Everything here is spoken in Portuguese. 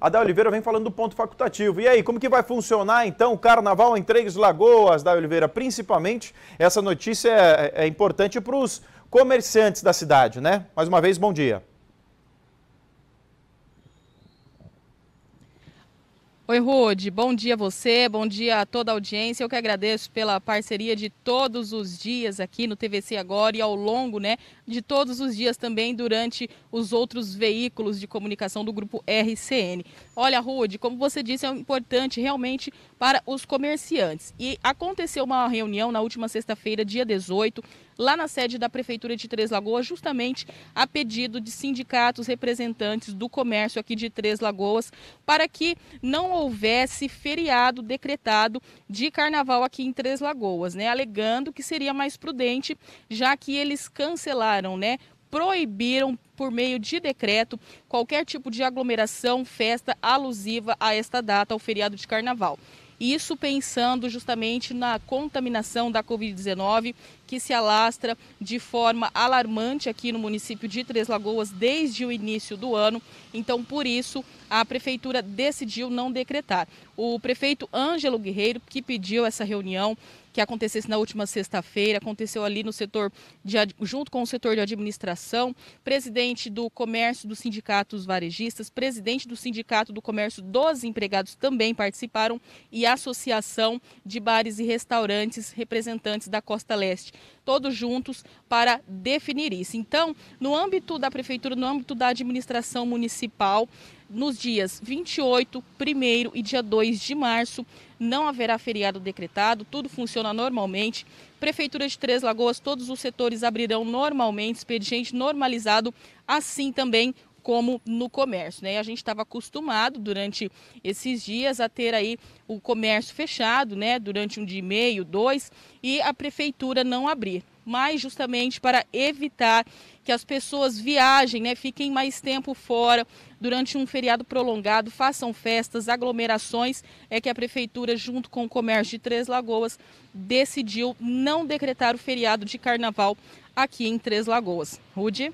Adal Oliveira vem falando do ponto facultativo. E aí, como que vai funcionar então o carnaval em Três Lagoas, Adal Oliveira? Principalmente, essa notícia é, é, é importante para os comerciantes da cidade, né? Mais uma vez, bom dia. Oi, Rude, bom dia a você, bom dia a toda a audiência. Eu que agradeço pela parceria de todos os dias aqui no TVC Agora e ao longo né, de todos os dias também durante os outros veículos de comunicação do grupo RCN. Olha, Rude, como você disse, é importante realmente para os comerciantes. E aconteceu uma reunião na última sexta-feira, dia 18, lá na sede da Prefeitura de Três Lagoas, justamente a pedido de sindicatos representantes do comércio aqui de Três Lagoas, para que não houvesse feriado decretado de carnaval aqui em Três Lagoas, né? Alegando que seria mais prudente, já que eles cancelaram, né? Proibiram por meio de decreto qualquer tipo de aglomeração, festa alusiva a esta data, ao feriado de carnaval. Isso pensando justamente na contaminação da Covid-19 que se alastra de forma alarmante aqui no município de Três Lagoas desde o início do ano. Então, por isso, a prefeitura decidiu não decretar. O prefeito Ângelo Guerreiro, que pediu essa reunião, que acontecesse na última sexta-feira, aconteceu ali no setor, de, junto com o setor de administração, presidente do comércio dos sindicatos varejistas, presidente do sindicato do comércio dos empregados também participaram e a associação de bares e restaurantes representantes da Costa Leste, todos juntos para definir isso. Então, no âmbito da prefeitura, no âmbito da administração municipal, nos dias 28, 1 e dia 2 de março não haverá feriado decretado, tudo funciona normalmente. Prefeitura de Três Lagoas, todos os setores abrirão normalmente, expediente normalizado, assim também como no comércio, né? A gente estava acostumado durante esses dias a ter aí o comércio fechado, né? Durante um dia e meio, dois, e a prefeitura não abrir mas justamente para evitar que as pessoas viajem, né, fiquem mais tempo fora durante um feriado prolongado, façam festas, aglomerações, é que a prefeitura junto com o comércio de Três Lagoas decidiu não decretar o feriado de carnaval aqui em Três Lagoas. Rude